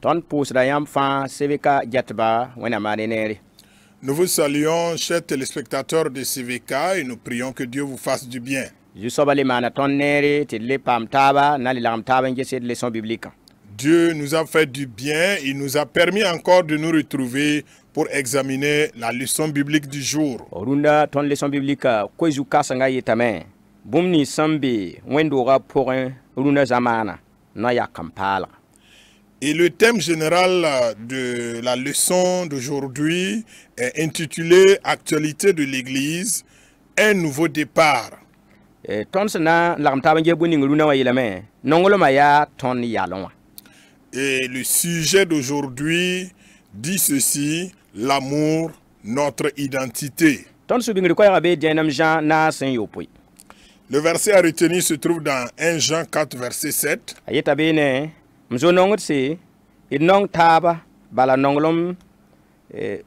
ton pousse yamfan CVK Djatba, Wenamarinere. Nous vous saluons, chers téléspectateurs de CVK, et nous prions que Dieu vous fasse du bien. Je en allé leçon biblique. Dieu nous a fait du bien, il nous a permis encore de nous retrouver pour examiner la leçon biblique du jour. Orunda ton leçon biblique quoi zuka sanga yetame. Bumni sambi wendo ra porin, runa zamana na ya kampala. Et le thème général euh, de la leçon d'aujourd'hui est intitulé Actualité de l'Église, un nouveau départ. Eh, Et le sujet d'aujourd'hui dit ceci, l'amour, notre identité. Le verset à retenir se trouve dans 1 Jean 4, verset 7 m zo-nongd se bala nonglem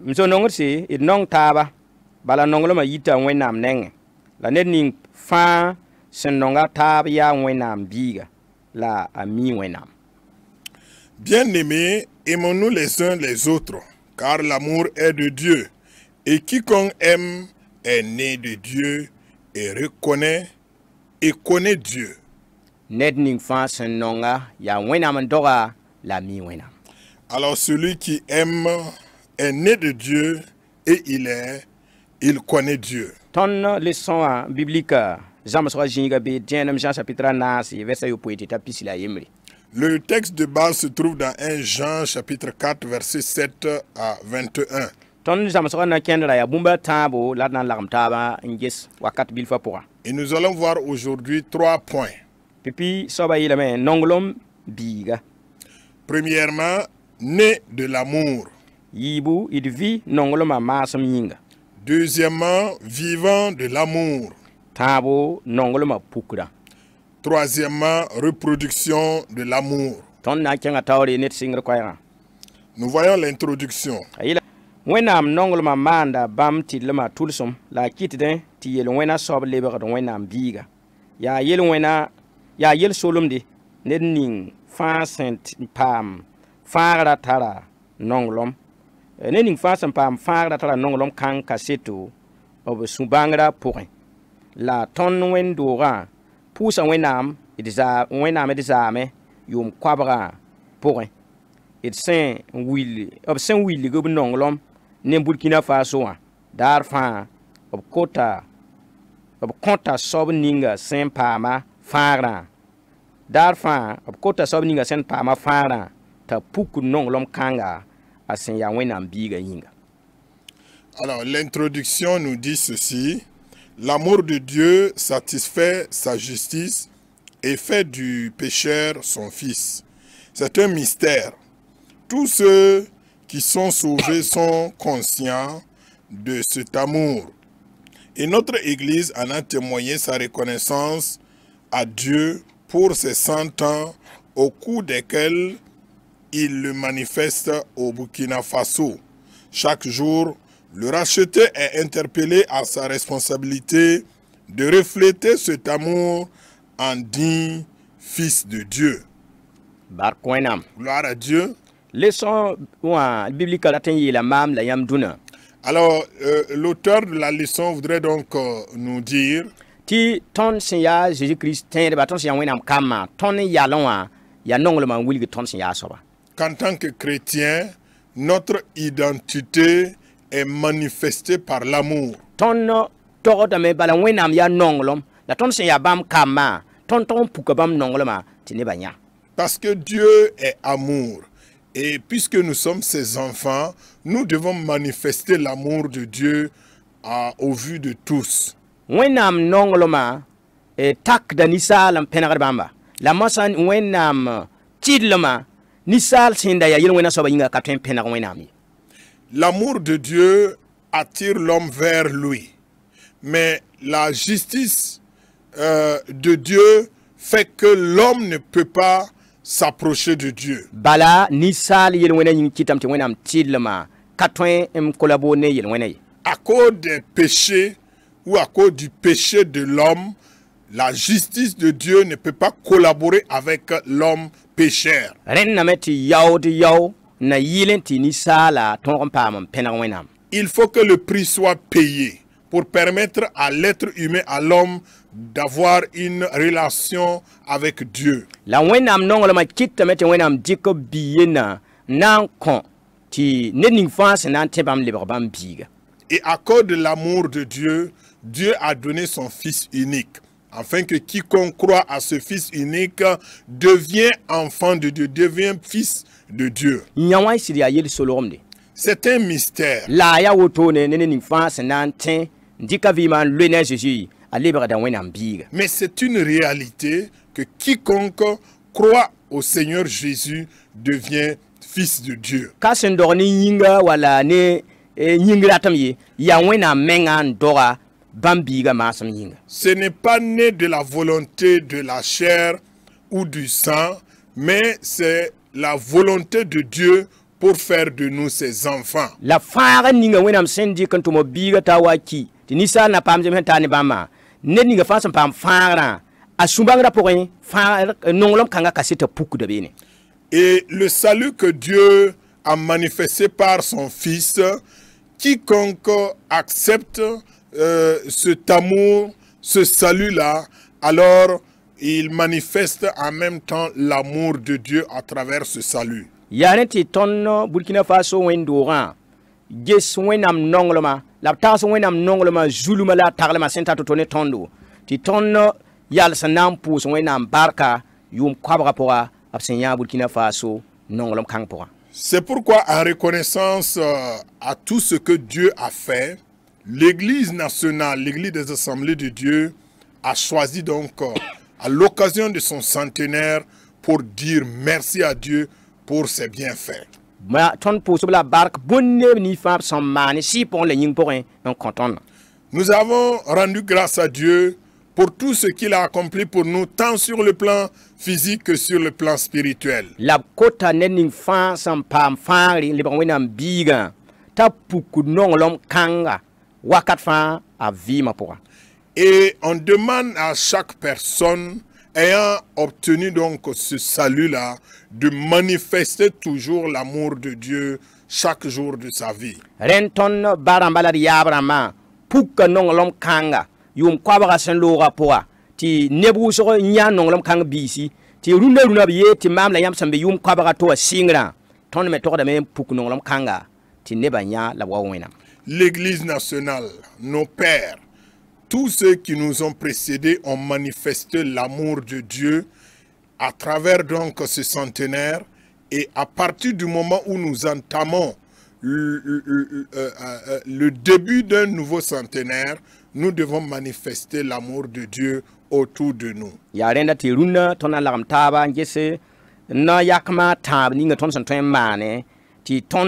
m zo-nongd se bala a yita wenam Neng la ned ning fãa sẽn nonga taab la ami wenam. bien aimé aimons-nous les uns les autres, car l'amour est de Dieu, et quiconque aime est né de Dieu et reconnaît et connaît Dieu alors celui qui aime est né de dieu et il est il connaît dieu Ton leçon jean chapitre 9 verset Le texte de base se trouve dans 1 Jean chapitre 4 verset 7 à 21. Et nous allons voir aujourd'hui trois points pipi soba yilame nonglom biga premièrement né de l'amour yibu idvi nonglom masom yinga deuxièmement vivant de l'amour tabo nonglom pukra troisièmement reproduction de l'amour ton na kyanga net singre koyra nous voyons l'introduction Wenam, nonglom, amanda, bãmb tɩdlmã tʋlsem la a kɩtdẽ tɩ yel-wẽna soab lebgd wẽnnaam biiga Ya yel yaa yel solemde ned ning fãa sẽn paam fãagra tara nonglem eh, ne ning fãa sẽn paam fãagra tara nonglem kãng ka seto b sũ-bãngrã pʋgẽ la tõnd wẽn-doogã pʋʋsa wẽnnaam d wẽnnaam d zaame yʋʋm koabgã pʋgẽ d sẽn wil b sẽn wilg b nonglem ne burkina faso wã daar fãa b kota b kõta soab ninga sẽn paama Alors, l'introduction nous dit ceci. L'amour de Dieu satisfait sa justice et fait du pécheur son fils. C'est un mystère. Tous ceux qui sont sauvés sont conscients de cet amour. Et notre Église en a témoigné sa reconnaissance à Dieu pour ses cent ans au cours desquels il le manifeste au Burkina Faso. Chaque jour, le racheté est interpellé à sa responsabilité de refléter cet amour en dit fils de Dieu. Gloire à Dieu. Leçon biblique la la yamduna. Alors, euh, l'auteur de la leçon voudrait donc euh, nous dire tɩ ton sẽn yaa zeezi kirist tẽedba tõnd sẽn yaa wẽnnaam kambã tõnd n yalẽ wã yaa nonglmã n tant que chrétien notre identité est manifestée par l'amour tõnd togdame me wẽnnaam yaa nonglem la ton sẽn yaa bãmb ton tõnd tog n puka bãmb nonglmã tɩ tine banya. parce que dieu est amour et puisque nous sommes ses enfants nous devons manifester l'amour de dieu à, au vu de tous wẽnnaam nonglmã eh, takda ninsaal n pẽnegd bãmba la masã wẽnnaam eh, tɩdlmã ninsaal sẽn da yaa yel wẽna soaba yĩnga ka tõe n pẽneg wẽnnaam ye l'amour de dieu attire l'homme vers lui mais la justice euh, de dieu fait que l'homme ne peut pas s'approcher de dieu bala ninsaal yel wẽna yĩng kɩtame tɩ wẽnnaam tɩdlmã ka tõe n yel ye à ou à cause du péché de l'homme, la justice de Dieu ne peut pas collaborer avec l'homme pécheur. Il faut que le prix soit payé pour permettre à l'être humain, à l'homme, d'avoir une relation avec Dieu. Et à cause de l'amour de Dieu, Dieu a donné son Fils unique, afin que quiconque croit à ce Fils unique devient enfant de Dieu, devient fils de Dieu. C'est un mystère. Mais c'est une réalité que quiconque croit au Seigneur Jésus devient fils de Dieu. ne bambiga masam yinga. Ce n'est pas né de la volonté de la chair ou du sang, mais c'est la volonté de Dieu pour faire de nous ses enfants. La fara ninga wenam sendi kanto mo biga tawaki. Tinisa na pamje mentani bama. Ne ninga fasam pam asumbanga Asumbangra porin fara l'homme kanga kasita puku de bene. Et le salut que Dieu a manifesté par son fils, quiconque accepte euh, ce cet amour, ce salut-là, alors il manifeste en même temps l'amour de Dieu à travers ce salut. yaren tɩ burkina faso wẽn-doogã ges wẽnnaam nonglmã la b tags wẽnnaam nonglmã la a taglmã sẽn tar tɩ tõnd ne tõndo tɩ tõnd yal sẽn na n barka yʋʋm koabgã pʋga b burkina faso nonglem kãng pʋgã C'est pourquoi en reconnaissance euh, à tout ce que Dieu a fait, l'Église nationale, l'Église des assemblées de Dieu, a choisi donc, euh, à l'occasion de son centenaire, pour dire merci à Dieu pour ses bienfaits. Nous avons rendu grâce à Dieu pour tout ce qu'il a accompli pour nous, tant sur le plan physique que sur le plan spirituel. kanga quatre fins à vie Et on demande à chaque personne ayant obtenu donc ce salut-là de manifester toujours l'amour de Dieu chaque jour de sa vie. Renton barambala yabrama puka nonglom kanga yum kwabara sen poa ti nebuso nya lom kanga bisi ti runda runa biye ti mamla yam yum singra ton metoka da me puk ti neba nya la wawena l'Église nationale, nos pères, tous ceux qui nous ont précédés ont manifesté l'amour de Dieu à travers donc ce centenaire et à partir du moment où nous entamons le, euh, euh, euh, début d'un nouveau centenaire, nous devons manifester l'amour de Dieu autour de nous. ton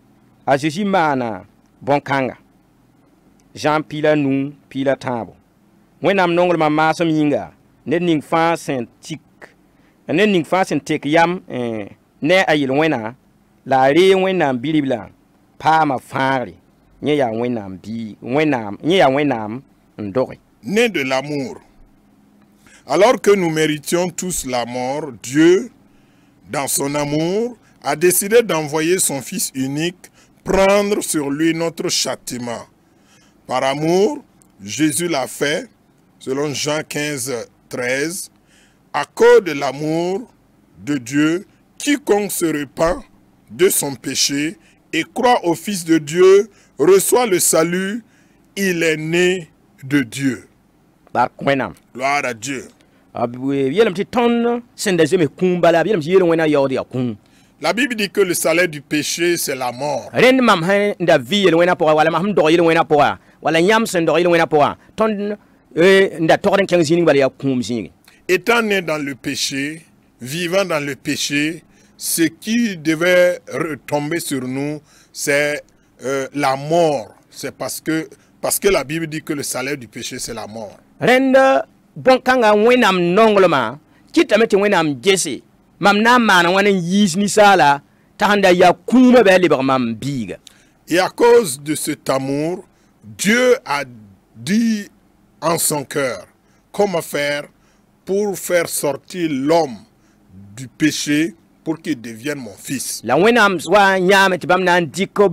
a zeezi maana bõn-kãnga pila nuu pila tãabo When I'm maasem yĩnga ned ning tik ning yam eh, ne a la a Bilibla. pa ma fari, paama fãagre yẽ yaa wẽnnaam bii wẽnnaam yẽ né de l'amour alors que nous méritions tous la mort dieu dans son amour a décidé d'envoyer son fils unique prendre sur lui notre châtiment. Par amour, Jésus l'a fait, selon Jean 15, 13, à cause de l'amour de Dieu, quiconque se repent de son péché et croit au Fils de Dieu reçoit le salut, il est né de Dieu. Gloire à Dieu. Ah, la Bible dit que le salaire du péché, c'est la mort. Étant né dans le péché, vivant dans le péché, ce qui devait retomber sur nous, c'est euh, la mort. C'est parce que parce que la Bible dit que le salaire du péché c'est la mort mam na n maan wãn n yiis ninsaala tag n da yaa kũumã a mam Et à cause de cet amour, Dieu a dit en son cœur comment faire pour faire sortir l'homme du péché pour qu'il devienne mon fils. La wenam swa nyam ti bam nan diko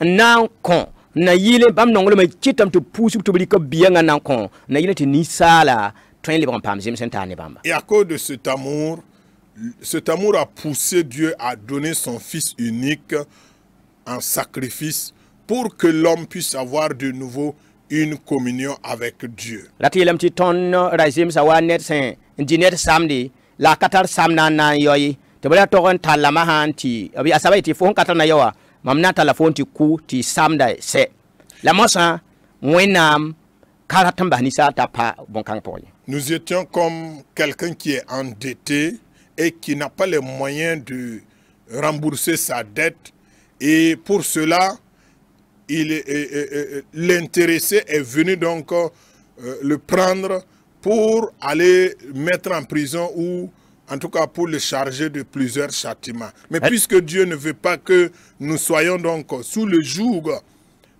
nan kon na yile bam nongolo me chitam to pusu to biko biyenga nan kon na yile ni sala et à cause de cet amour, cet amour a poussé Dieu à donner son Fils unique en sacrifice pour que l'homme puisse avoir de nouveau une communion avec Dieu. Laquelle un ton, Razim, ça ou un être samedi, la katar samedi, non non, yoye. Tu veux la tourner, eh tu as la mère anti, oui à savoir téléphone Qatar n'ayawa. Maman téléphone tu samedi c'est. La maison, moi un homme, car nous étions comme quelqu'un qui est endetté et qui n'a pas les moyens de rembourser sa dette. Et pour cela, euh, euh, euh, l'intéressé est venu donc le prendre pour aller mettre en prison ou en tout cas pour le charger de plusieurs châtiments. Mais puisque Dieu ne veut pas que nous soyons donc sous le joug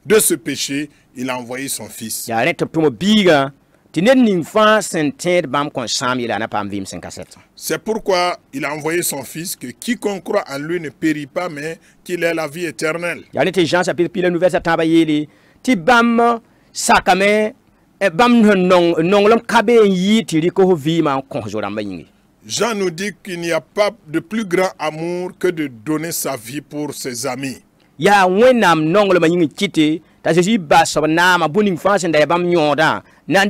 de ce péché, il a envoyé son fils. Ti n'enfin ning bam kon sam il ana pam vim 57 C'est pourquoi il a envoyé son fils que quiconque croit en lui ne périt pas mais qu'il ait la vie éternelle. Ya ne te Jean chapitre puis nouvelle ça tamba yele. Ti bam sakame et eh, bam non non lom kabe yi ti ri ko vi ma kon joramba yingi. Jean nous dit qu'il n'y a pas de plus grand amour que de donner sa vie pour ses amis ya wẽnnaam nonglmã yĩng chite t'a zeezi ba soab naama bũning fãa sẽn da ya bãmb yõodã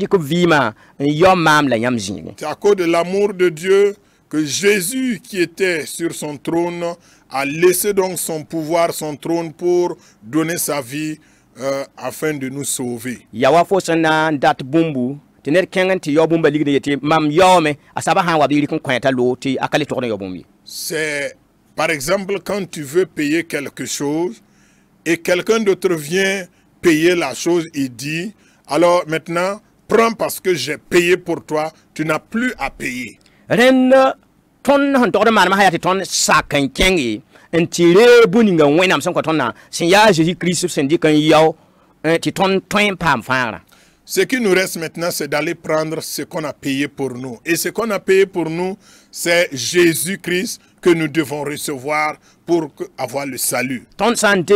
ku vima dɩk la yãmb c'est à cause de l'amour de dieu que jésus qui était sur son trône a laissé donc son pouvoir son trône pour donner sa vie euh, afin de nous sauver ya wa fo sẽn na n dat bũmbu tɩ ned kẽng n tɩ yao mam yome asaba ha wa b yɩrɩk n kõ t'a c'est par exemple, quand tu veux payer quelque chose et quelqu'un d'autre vient payer la chose, et dit, alors maintenant, prends parce que j'ai payé pour toi, tu n'as plus à payer. ce qui nous reste maintenant, c'est d'aller prendre ce qu'on a payé pour nous. Et ce qu'on a payé pour nous, c'est Jésus-Christ que nous devons recevoir pour avoir le salut. santé,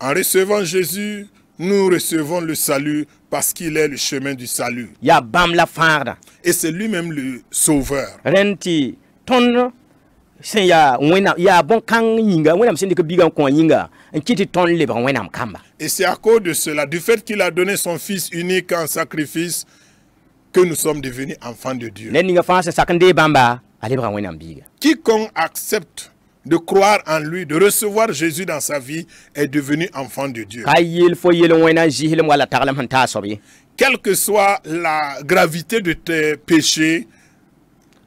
En recevant Jésus, nous recevons le salut parce qu'il est le chemin du salut. Ya Et c'est lui-même le sauveur. Renti, ton et c'est à cause de cela du fait qu'il a donné son fils unique en sacrifice que nous sommes devenus enfants de dieu quiconque accepte de croire en lui, de recevoir Jésus dans sa vie, est devenu enfant de Dieu. Quelle que soit la gravité de tes péchés,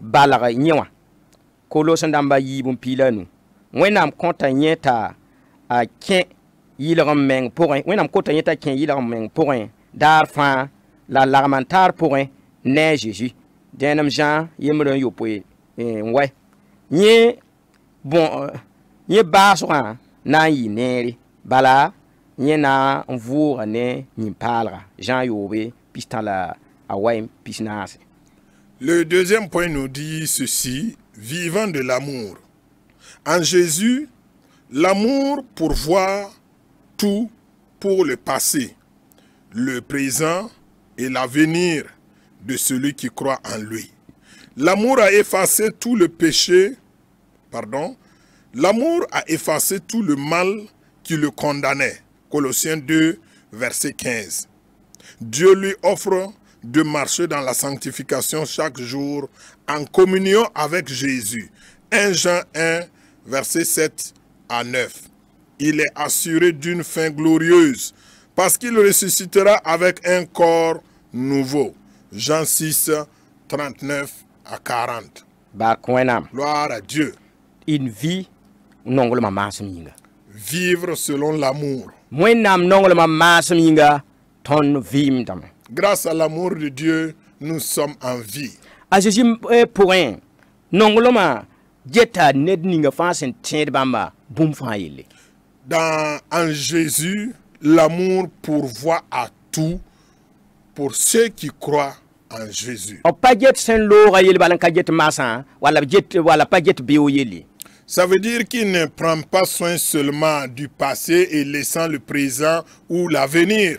Bala balara nyewa kolo ndamba yibum pilanu wenam konta nyeta a ken yilram meng porin wenam konta nyeta ken yilram meng porin Darfan la larmantar porin ne jesus denam jean yemron Yopwe e, eh wa nye bon e, nye na yineri bala nye na ni nyimpalra jean yobe pistala pis nas. Le deuxième point nous dit ceci, vivant de l'amour. En Jésus, l'amour pourvoit tout pour le passé, le présent et l'avenir de celui qui croit en lui. L'amour a effacé tout le péché, pardon, l'amour a effacé tout le mal qui le condamnait. Colossiens 2, verset 15. Dieu lui offre de marcher dans la sanctification chaque jour en communion avec Jésus. 1 Jean 1, verset 7 à 9. Il est assuré d'une fin glorieuse parce qu'il ressuscitera avec un corps nouveau. Jean 6, 39 à 40. Gloire à Dieu. Une vie, Vivre selon l'amour. Grâce à l'amour de Dieu, nous sommes en vie. Euh, a point. Nongoloma jeta ned ninga fansen tied bamba bum fayele. Dans en Jésus, l'amour pourvoit à tout pour ceux qui croient en Jésus. On pas jet sen lora yele balan ka masan wala jet wala pas jet bio yele. Ça veut dire qu'il ne prend pas soin seulement du passé et laissant le présent ou l'avenir.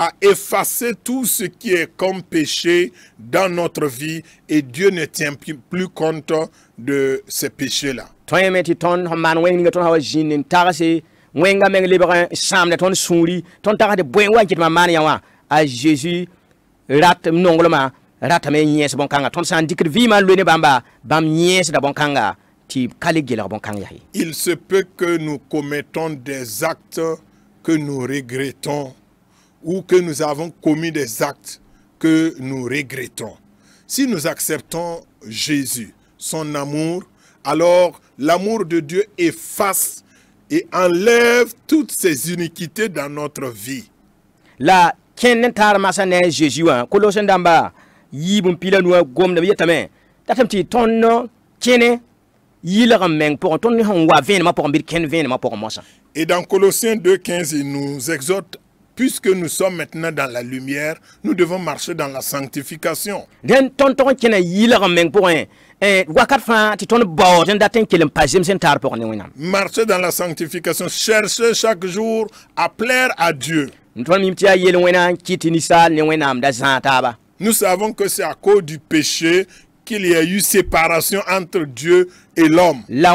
à effacer tout ce qui est comme péché dans notre vie et Dieu ne tient plus compte de ces péchés-là. il se peut que nous commettons des actes que nous regrettons ou que nous avons commis des actes que nous regrettons. Si nous acceptons Jésus, son amour, alors l'amour de Dieu efface et enlève toutes ces iniquités dans notre vie. La kenen masane Jésus wan kolosen damba yibum pila nu gom da yetame tatam ti tonno kene yilaram meng pour tonno han wa ven ma pour bir ken ven ma pour mosa. Et dans Colossiens 2:15 il nous exhorte puisque nous sommes maintenant dans la lumière, nous devons marcher dans la sanctification. Marcher dans la sanctification, chercher chaque jour à plaire à Dieu. Nous savons que c'est à cause du péché qu'il y a eu séparation entre Dieu et l'homme. La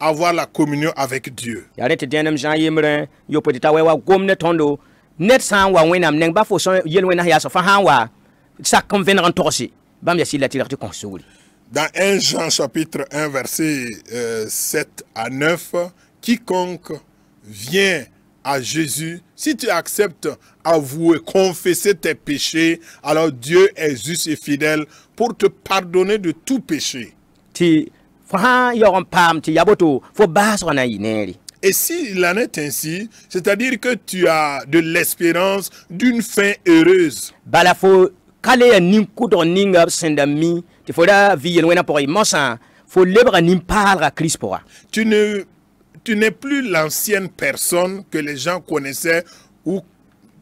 avoir la communion avec Dieu. Dans 1 Jean chapitre 1 verset 7 euh, à 9, quiconque vient à Jésus, si tu acceptes avouer, confesser tes péchés, alors Dieu est juste et fidèle pour te pardonner de tout péché fãa yaoog n paam tɩ yaboto fo baasg na yɩ Et si l'année est ainsi, c'est-à-dire que tu as de l'espérance d'une fin heureuse. Balafo fo kale ya nin ninga sendami, sẽnda mi vie fo ra vɩ fo lebra nin paalga kirist pʋga tu ne tu n'es plus l'ancienne personne que les gens connaissaient ou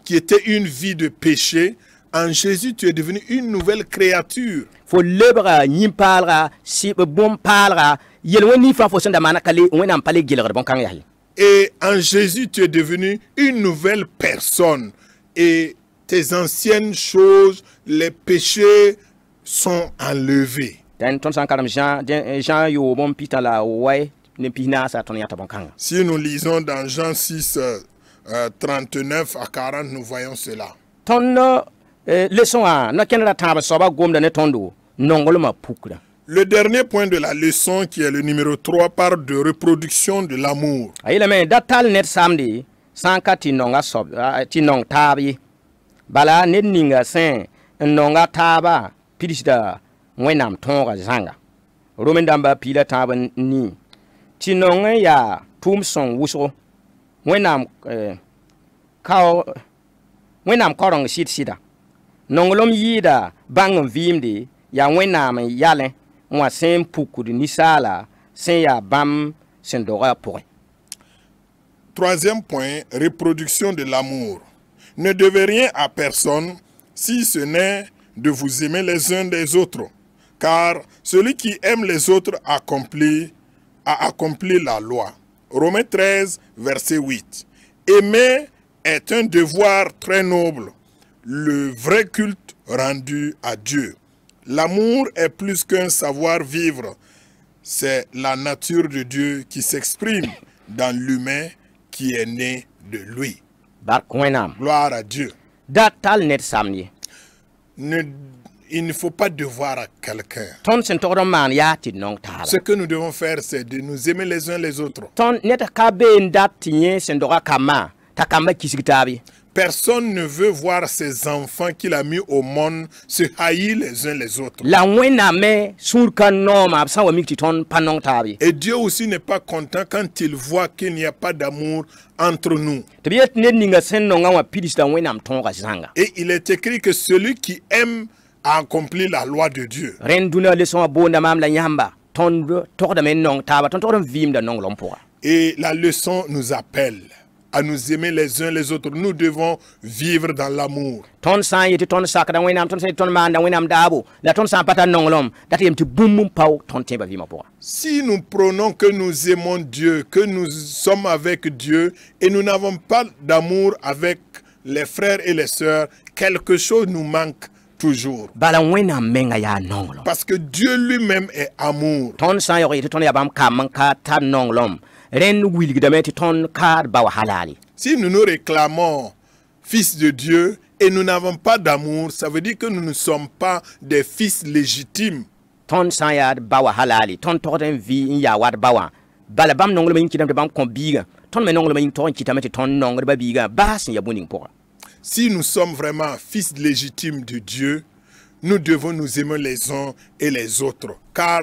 qui était une vie de péché en Jésus, tu es devenu une nouvelle créature. Faut lebra si fa bon Et en Jésus, tu es devenu une nouvelle personne et tes anciennes choses, les péchés sont enlevés. Si nous lisons dans Jean 6, 39 euh, euh, à 40, nous voyons cela. Eh, leçon a na kẽndra tãab soaba gomda ne tõndo nonglmã pukra Le dernier point de la leçon qui est le numéro 3 parle de reproduction de l'amour. Ayilame ah, datal net samedi sanka tinonga sob ah, ti tabi bala net ninga sen nonga taba pirisda wenam tonga zanga. Romen damba pila taba ni ti ya tum song wuso wenam eh, kao wenam korong sit sida troisième point reproduction de l'amour ne devez rien à personne si ce n'est de vous aimer les uns des autres car celui qui aime les autres a accompli la loi Romains 13 verset 8 aimer est un devoir très noble le vrai culte rendu à Dieu. L'amour est plus qu'un savoir-vivre, c'est la nature de Dieu qui s'exprime dans l'humain qui est né de lui. Gloire à Dieu. il ne faut pas devoir à quelqu'un. Ce que nous devons faire, c'est de nous aimer les uns les autres. Personne ne veut voir ses enfants qu'il a mis au monde se haïr les uns les autres. Et Dieu aussi n'est pas content quand il voit qu'il n'y a pas d'amour entre nous. Et il est écrit que celui qui aime a accompli la loi de Dieu. Et la leçon nous appelle à nous aimer les uns les autres. Nous devons vivre dans l'amour. Si nous prenons que nous aimons Dieu, que nous sommes avec Dieu et nous n'avons pas d'amour avec les frères et les sœurs, quelque chose nous manque toujours. Parce que Dieu lui-même est amour ton Si nous nous réclamons fils de Dieu et nous n'avons pas d'amour, ça veut dire que nous ne sommes pas des fils légitimes. Ton sanyad bawa halali, ton torden vi yawad bawa. Balabam bam nongol bamba kumbiga. de bam kombiga. Ton me nongol ton babiga. Bas yabuning pora. Si nous sommes vraiment fils légitimes de Dieu, nous devons nous aimer les uns et les autres. Car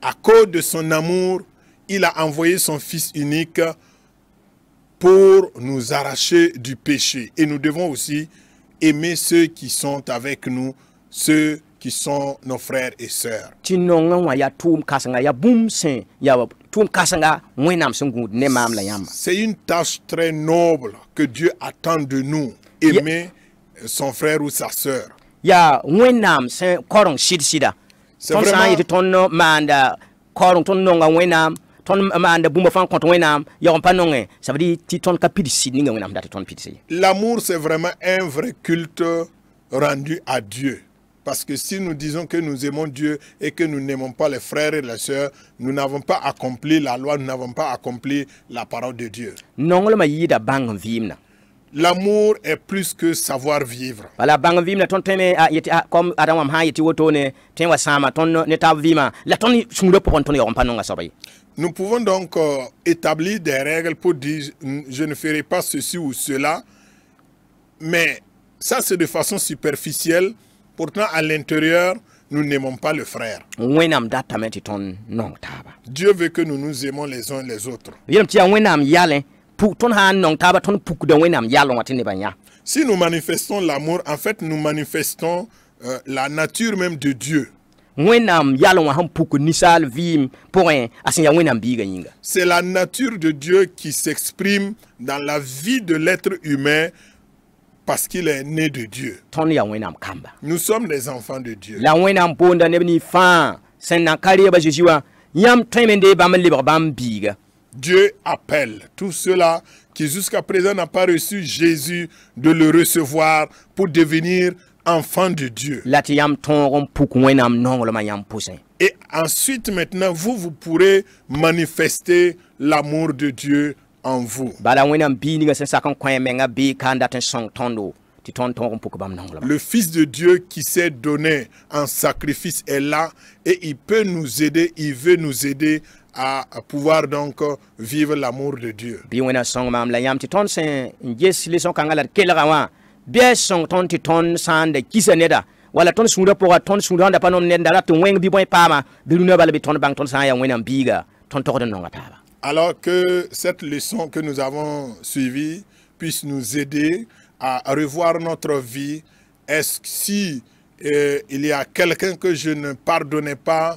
à cause de son amour, il a envoyé son Fils unique pour nous arracher du péché. Et nous devons aussi aimer ceux qui sont avec nous, ceux qui sont nos frères et sœurs. C'est une tâche très noble que Dieu attend de nous, aimer son frère ou sa sœur l'amour c'est vraiment un vrai culte rendu à Dieu parce que si nous disons que nous aimons Dieu et que nous n'aimons pas les frères et les sœurs, nous n'avons pas accompli la loi, nous n'avons pas accompli la parole de Dieu. Non, le maïda bang vimna. L'amour est plus que savoir vivre. la Nous pouvons donc euh, établir des règles pour dire je ne ferai pas ceci ou cela, mais ça c'est de façon superficielle. Pourtant à l'intérieur, nous n'aimons pas le frère. Dieu veut que nous nous aimons les uns les autres. Si nous manifestons l'amour, en fait, nous manifestons euh, la nature même de Dieu. C'est la nature de Dieu qui s'exprime dans la vie de l'être humain parce qu'il est né de Dieu. Nous sommes les enfants de Dieu. Dieu appelle tout ceux-là qui jusqu'à présent n'a pas reçu Jésus de le recevoir pour devenir enfant de Dieu. Et ensuite maintenant, vous, vous pourrez manifester l'amour de Dieu en vous. Le Fils de Dieu qui s'est donné en sacrifice est là et il peut nous aider, il veut nous aider à pouvoir donc vivre l'amour de Dieu. alors que cette leçon que nous avons suivie puisse nous aider à revoir notre vie est-ce si euh, y a quelqu'un que je ne pardonnais pas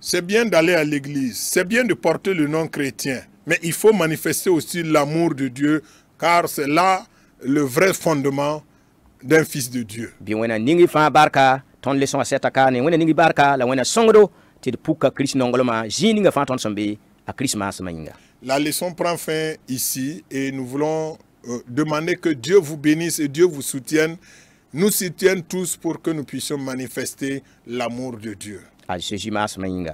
C'est bien d'aller à l'église, c'est bien de porter le nom chrétien, mais il faut manifester aussi l'amour de Dieu, car c'est là le vrai fondement d'un fils de Dieu. La leçon prend fin ici et nous voulons euh, demander que Dieu vous bénisse et Dieu vous soutienne nous soutiennent tous pour que nous puissions manifester l'amour de Dieu.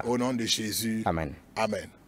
Au nom de Jésus. Amen. Amen.